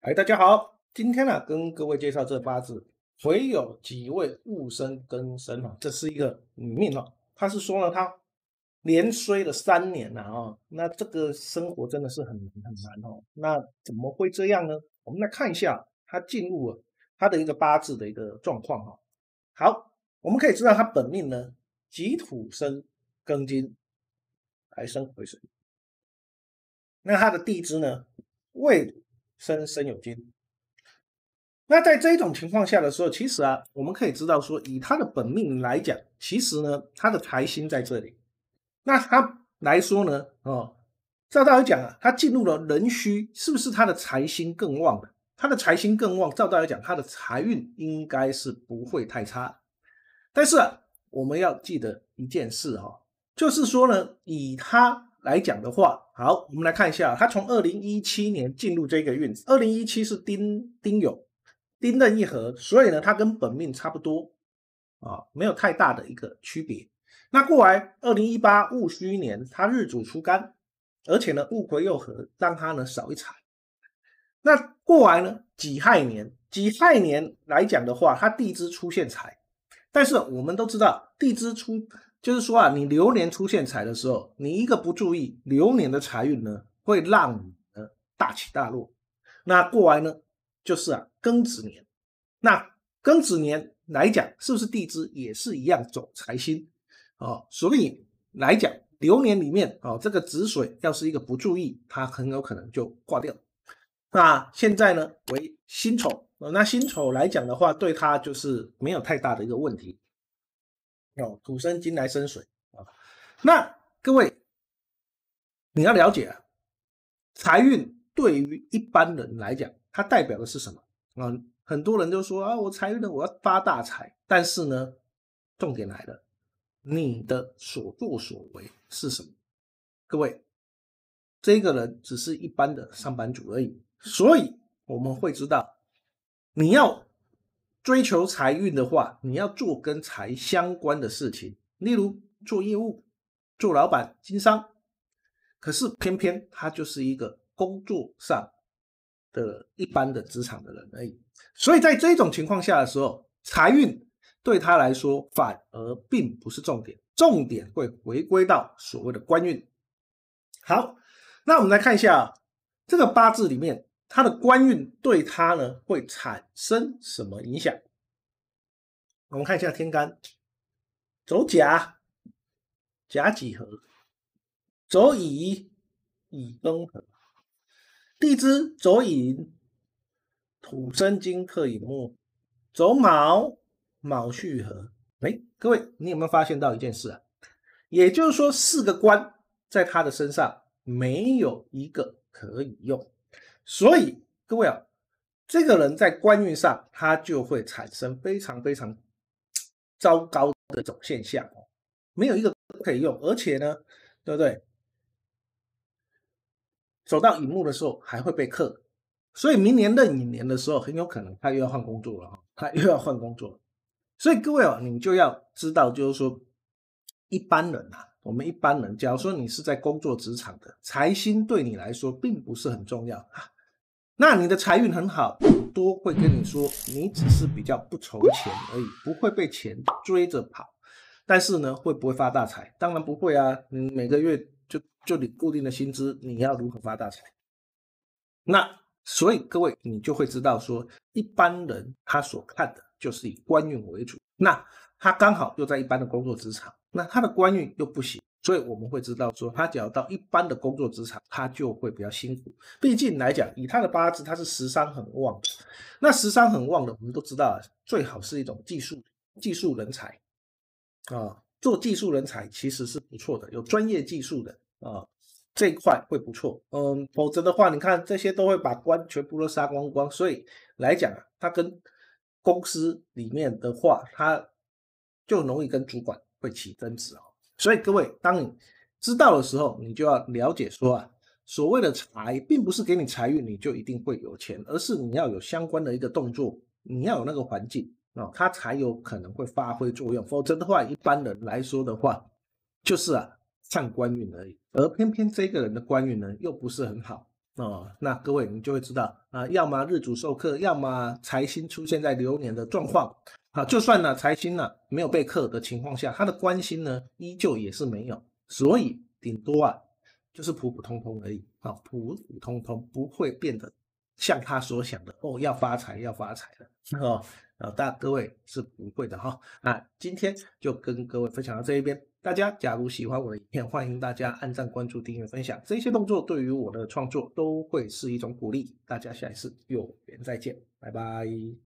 哎，大家好，今天呢跟各位介绍这八字，癸酉己未戊申庚申啊，这是一个女命哦。她是说呢，她连衰了三年了啊，那这个生活真的是很难很难哦。那怎么会这样呢？我们来看一下他进入他的一个八字的一个状况哈。好，我们可以知道他本命呢，己土生庚金，还生癸水。那他的地支呢，未。身身有金，那在这种情况下的时候，其实啊，我们可以知道说，以他的本命来讲，其实呢，他的财星在这里。那他来说呢，哦，照道理讲啊，他进入了壬戌，是不是他的财星更旺？他的财星更旺，照道理讲，他的财运应该是不会太差。但是我们要记得一件事哈，就是说呢，以他。来讲的话，好，我们来看一下，他从二零一七年进入这个运，二零一七是丁丁酉丁壬一合，所以呢，他跟本命差不多啊，没有太大的一个区别。那过来二零一八戊戌年，他日主出干，而且呢戊癸又合，让他呢少一财。那过来呢己亥年，己亥年来讲的话，他地支出现财，但是我们都知道地支出。就是说啊，你流年出现财的时候，你一个不注意，流年的财运呢，会让你呢大起大落。那过来呢，就是啊庚子年，那庚子年来讲，是不是地支也是一样走财星？哦，所以来讲流年里面哦，这个子水要是一个不注意，它很有可能就挂掉。那现在呢为辛丑，哦，那辛丑来讲的话，对它就是没有太大的一个问题。哦，土生金来生水啊！那各位，你要了解啊，财运对于一般人来讲，它代表的是什么啊？很多人都说啊，我财运，我要发大财。但是呢，重点来了，你的所作所为是什么？各位，这个人只是一般的上班族而已，所以我们会知道，你要。追求财运的话，你要做跟财相关的事情，例如做业务、做老板、经商。可是偏偏他就是一个工作上的、一般的职场的人而已，所以在这种情况下的时候，财运对他来说反而并不是重点，重点会回归到所谓的官运。好，那我们来看一下这个八字里面。他的官运对他呢会产生什么影响？我们看一下天干，走甲甲己合，走乙乙庚合，地支走乙土生金克乙木，走卯卯戌合。哎，各位，你有没有发现到一件事啊？也就是说，四个官在他的身上没有一个可以用。所以各位啊，这个人在官运上，他就会产生非常非常糟糕的一种现象哦，没有一个可以用，而且呢，对不对？走到荧木的时候还会被克，所以明年壬寅年的时候，很有可能他又要换工作了他又要换工作。所以各位啊，你就要知道，就是说，一般人啊，我们一般人，假如说你是在工作职场的，财星对你来说并不是很重要啊。那你的财运很好，多会跟你说，你只是比较不愁钱而已，不会被钱追着跑。但是呢，会不会发大财？当然不会啊。你每个月就就你固定的薪资，你要如何发大财？那所以各位，你就会知道说，一般人他所看的就是以官运为主。那他刚好又在一般的工作职场。那他的官运又不行，所以我们会知道说，他只要到一般的工作职场，他就会比较辛苦。毕竟来讲，以他的八字，他是食伤很旺。那食伤很旺的，我们都知道啊，最好是一种技术技术人才啊，做技术人才其实是不错的，有专业技术的啊，这一块会不错。嗯，否则的话，你看这些都会把官全部都杀光光。所以来讲啊，他跟公司里面的话，他就容易跟主管。会起争执哦，所以各位，当你知道的时候，你就要了解说啊，所谓的财，并不是给你财运你就一定会有钱，而是你要有相关的一个动作，你要有那个环境哦，它才有可能会发挥作用。否则的话，一般人来说的话，就是啊上官运而已。而偏偏这个人的官运呢，又不是很好哦。那各位，你就会知道啊，要么日主受克，要么财星出现在流年的状况。好，就算呢财星呢没有被克的情况下，他的官星呢依旧也是没有，所以顶多啊就是普普通通而已。啊，普普通通不会变得像他所想的哦，要发财要发财的哦，呃大各位是不会的哈。那今天就跟各位分享到这一边，大家假如喜欢我的影片，欢迎大家按赞、关注、订阅、分享这些动作，对于我的创作都会是一种鼓励。大家下一次有缘再见，拜拜。